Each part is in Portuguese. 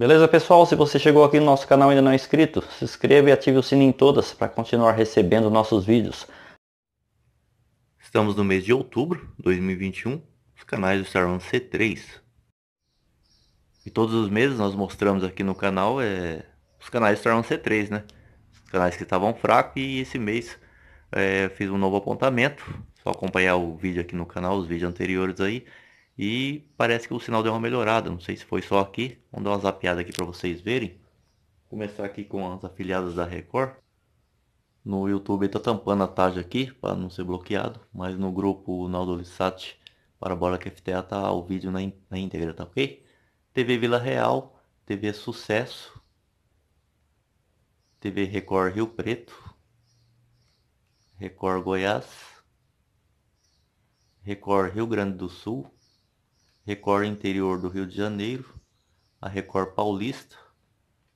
Beleza, pessoal? Se você chegou aqui no nosso canal e ainda não é inscrito, se inscreva e ative o sininho em todas para continuar recebendo nossos vídeos. Estamos no mês de outubro de 2021, os canais Star no C3. E todos os meses nós mostramos aqui no canal é, os canais Star no C3, né? Os canais que estavam fracos e esse mês é, fiz um novo apontamento. Só acompanhar o vídeo aqui no canal, os vídeos anteriores aí. E parece que o sinal deu uma melhorada, não sei se foi só aqui. Vamos dar uma zapiada aqui para vocês verem. Vou começar aqui com as afiliadas da Record. No YouTube está tampando a tag aqui para não ser bloqueado, mas no grupo Naldo Lissati para Bora QFTA tá o vídeo na, na íntegra, tá ok? TV Vila Real, TV Sucesso, TV Record Rio Preto, Record Goiás, Record Rio Grande do Sul, Record Interior do Rio de Janeiro, a Record Paulista,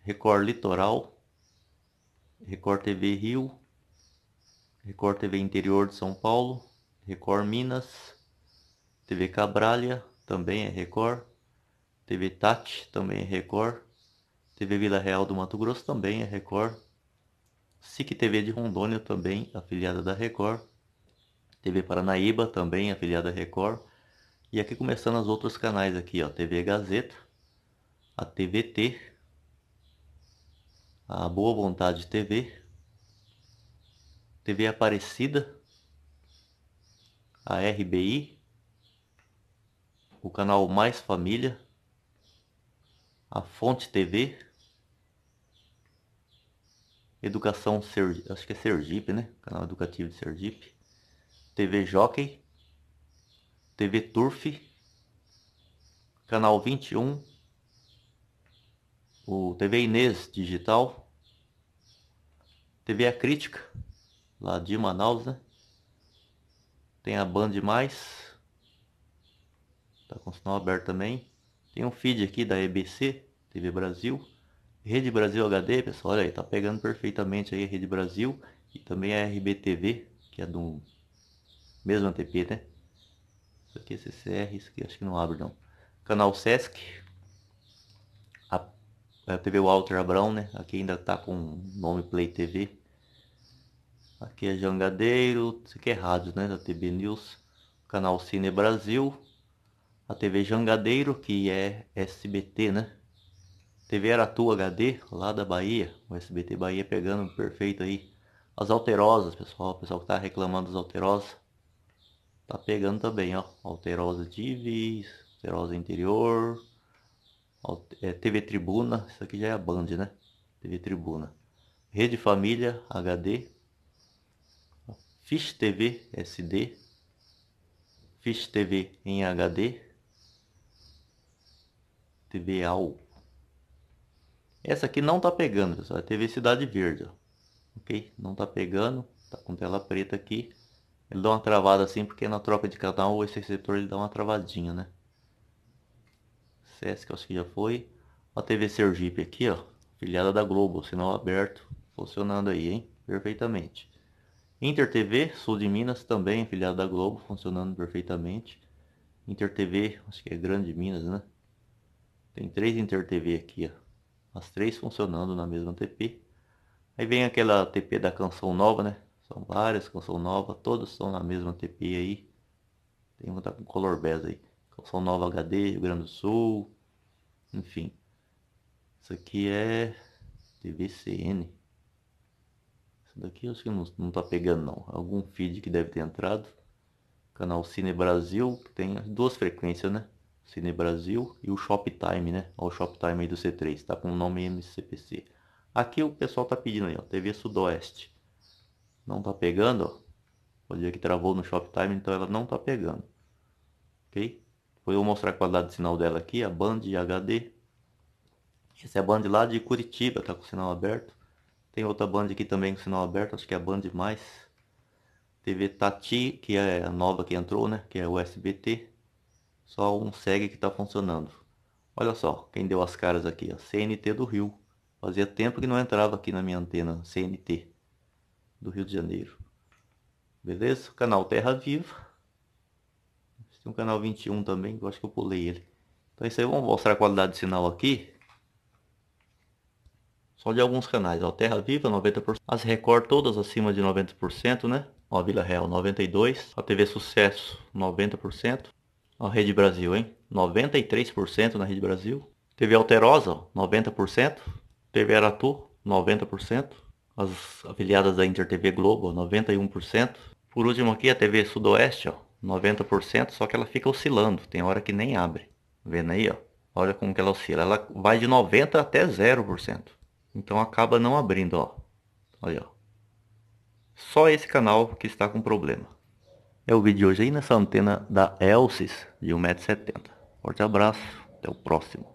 Record Litoral, Record TV Rio, Record TV Interior de São Paulo, Record Minas, TV Cabralha, também é Record, TV Tati, também é Record, TV Vila Real do Mato Grosso, também é Record, SIC TV de Rondônia, também afiliada da Record, TV Paranaíba, também afiliada à Record, e aqui começando os outros canais aqui, ó, TV Gazeta, a TVT, a Boa Vontade TV, TV Aparecida, a RBI, o canal Mais Família, a Fonte TV, Educação Sergipe, acho que é Sergipe, né? Canal Educativo de Sergipe, TV Jockey, TV Turf, Canal 21, o TV Inês Digital, TV A Crítica, lá de Manaus, né? Tem a Band Mais, tá com sinal aberto também. Tem um feed aqui da EBC, TV Brasil, Rede Brasil HD, pessoal, olha aí, tá pegando perfeitamente aí a Rede Brasil e também a RBTV, que é do mesmo ATP, né? Isso aqui é CCR, isso aqui acho que não abre não. Canal Sesc. A, a TV Walter Abrão, né? Aqui ainda tá com nome Play TV. Aqui é Jangadeiro, isso aqui é rádio, né? Da TB News. Canal Cine Brasil. A TV Jangadeiro, que é SBT, né? TV Aratu HD, lá da Bahia. O SBT Bahia pegando perfeito aí. As alterosas, pessoal. O pessoal que tá reclamando das alterosas. Tá pegando também, ó. Alterosa Divis, Alterosa Interior, é, TV Tribuna, isso aqui já é a Band, né? TV Tribuna. Rede Família, HD. Fish TV SD. Fish TV em HD. TV AU. Essa aqui não tá pegando, pessoal. É TV Cidade Verde, ó. Ok? Não tá pegando. Tá com tela preta aqui. Ele dá uma travada assim, porque na troca de cada um, esse receptor ele dá uma travadinha, né? Sesc acho que já foi. A TV Sergipe aqui, ó. Filiada da Globo, sinal aberto. Funcionando aí, hein? Perfeitamente. Inter TV, sul de Minas, também filiada da Globo, funcionando perfeitamente. Inter TV, acho que é Grande Minas, né? Tem três Inter TV aqui, ó. As três funcionando na mesma TP. Aí vem aquela TP da canção nova, né? São várias, Canção Nova, todas estão na mesma TP aí. Tem uma tá com Color bez aí. Canção Nova HD, Rio Grande do Sul, enfim. Isso aqui é TVCN. Isso daqui eu acho que não, não tá pegando não. Algum feed que deve ter entrado. Canal Cine Brasil, que tem duas frequências, né? Cine Brasil e o Shoptime, né? Ó, o Shoptime aí do C3, tá com o nome MCPC. Aqui o pessoal tá pedindo aí, ó, TV Sudoeste. Não tá pegando, ó. Olha que travou no Shoptime, então ela não tá pegando. Ok? Depois eu vou mostrar a qualidade de sinal dela aqui, a band HD. Essa é a band lá de Curitiba, tá com o sinal aberto. Tem outra band aqui também com sinal aberto, acho que é a band mais. TV Tati, que é a nova que entrou, né? Que é USB-T. Só um SEG que tá funcionando. Olha só, quem deu as caras aqui, ó. CNT do Rio. Fazia tempo que não entrava aqui na minha antena CNT do Rio de Janeiro. Beleza? Canal Terra Viva. Tem um canal 21 também, eu acho que eu pulei ele. Então é isso aí, vamos mostrar a qualidade de sinal aqui. Só de alguns canais, ó, Terra Viva 90%, as Record todas acima de 90%, né? Ó, Vila Real 92, a TV Sucesso 90%, a Rede Brasil, hein? 93% na Rede Brasil. TV Alterosa, 90%, TV Aratu 90%, as afiliadas da Inter TV Globo, 91%. Por último aqui a TV Sudoeste, ó, 90%, só que ela fica oscilando, tem hora que nem abre. Vendo aí, ó. Olha como que ela oscila, ela vai de 90 até 0%. Então acaba não abrindo, ó. Olha, ó. Só esse canal que está com problema. É o vídeo de hoje aí nessa antena da Elsis de 1,70m. Forte abraço, até o próximo.